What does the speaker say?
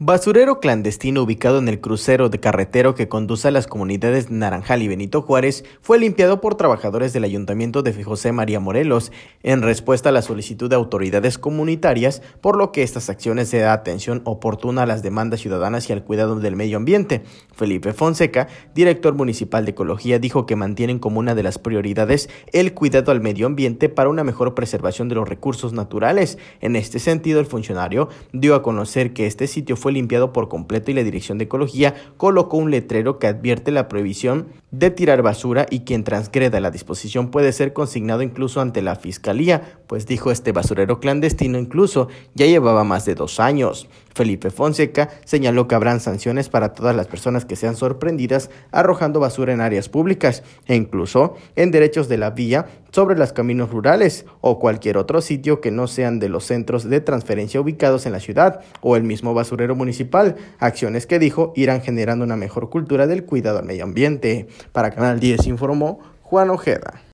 Basurero clandestino ubicado en el crucero de carretero que conduce a las comunidades Naranjal y Benito Juárez fue limpiado por trabajadores del ayuntamiento de José María Morelos en respuesta a la solicitud de autoridades comunitarias, por lo que estas acciones se da atención oportuna a las demandas ciudadanas y al cuidado del medio ambiente. Felipe Fonseca, director municipal de Ecología, dijo que mantienen como una de las prioridades el cuidado al medio ambiente para una mejor preservación de los recursos naturales. En este sentido, el funcionario dio a conocer que este sitio fue limpiado por completo y la Dirección de Ecología colocó un letrero que advierte la prohibición de tirar basura y quien transgreda la disposición puede ser consignado incluso ante la fiscalía, pues dijo este basurero clandestino incluso ya llevaba más de dos años. Felipe Fonseca señaló que habrán sanciones para todas las personas que sean sorprendidas arrojando basura en áreas públicas e incluso en derechos de la vía sobre los caminos rurales o cualquier otro sitio que no sean de los centros de transferencia ubicados en la ciudad o el mismo basurero municipal, acciones que dijo irán generando una mejor cultura del cuidado al medio ambiente. Para Canal 10 informó Juan Ojeda.